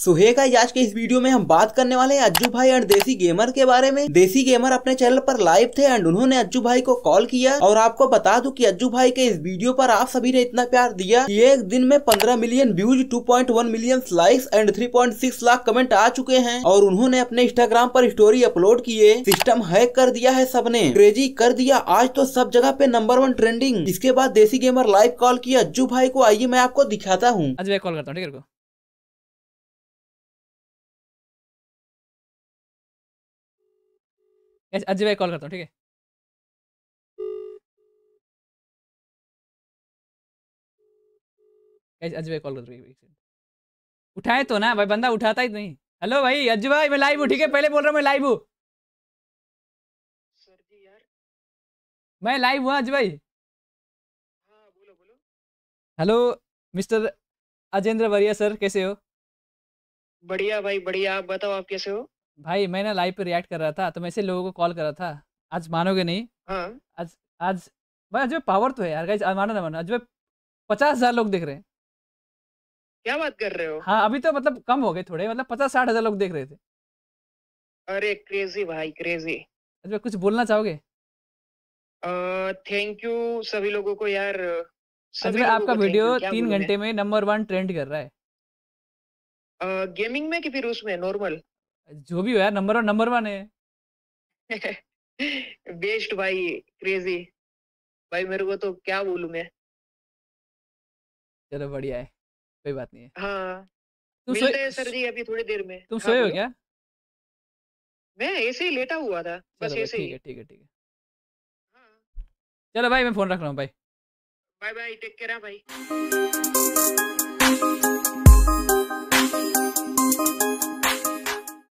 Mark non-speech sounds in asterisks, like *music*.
सो आज के इस वीडियो में हम बात करने वाले हैं अज्जू भाई एंड देसी गेमर के बारे में देसी गेमर अपने चैनल पर लाइव थे एंड उन्होंने अज्जू भाई को कॉल किया और आपको बता दूं कि अज्जू भाई के इस वीडियो पर आप सभी ने इतना प्यार दिया कि एक दिन में 15 million views 2.1 million likes and 3.6 lakh comment आ चुके हैं और उन्होंने अपने इंस्टाग्राम पर स्टोरी अपलोड किए सिस्टम हैक कर दिया है सबने क्रेजी कर दिया आज तो सब जगह पे नंबर वन ट्रेंडिंग इसके बाद देसी गेमर लाइव कॉल किया अज्जू भाई को आइए मैं आपको दिखाता हूँ कॉल करता हूँ अजय भाई कॉल करता हूँ ठीक है अजय भाई कॉल करता हूँ उठाए तो ना भाई बंदा उठाता ही नहीं हेलो भाई अजय भाई मैं लाइव हूँ ठीक है पहले बोल रहा हूँ मैं लाइव हूँ मैं लाइव हुआ अजय भाई हेलो हाँ, मिस्टर अजेंद्र वरिया सर कैसे हो बढ़िया भाई बढ़िया आप बताओ आप कैसे हो भाई मैं ना लाइव पे रिएक्ट कर रहा था तो मैं ऐसे लोगों को कॉल कर रहा था आज मानोगे नहीं हाँ। आज आज भाई अजय पावर तो है यार गाइस मानो ना मानो अजय पचास हजार लोग देख रहे हैं क्या बात कर रहे हो हाँ अभी तो मतलब कम हो गए थोड़े मतलब पचास साठ हजार लोग देख रहे थे अरे क्रेजी भाई क्रेजी अजय कुछ बोलना चाहोगे थैंक यू सभी लोगों को यार सभी लोगों आपका वीडियो तीन घंटे में नंबर वन ट्रेंड कर रहा है गेमिंग में कि फिर उसमें नॉर्मल जो भी हो यार नंबर वन नंबर वन है *laughs* बेस्ट भाई क्रेजी भाई मेरे को तो क्या बोलूं मैं चलो बढ़िया है कोई बात नहीं है हाँ तुम मिलते सर जी अभी थोड़ी देर में तुम हाँ, सोए हो क्या मैं ऐसे ही लेटा हुआ था बस ऐसे ही ठीक है ठीक है ठीक है हाँ। चलो भाई मैं फोन रख रहा हूँ भाई बाय बाय टेक केयर हाँ भाई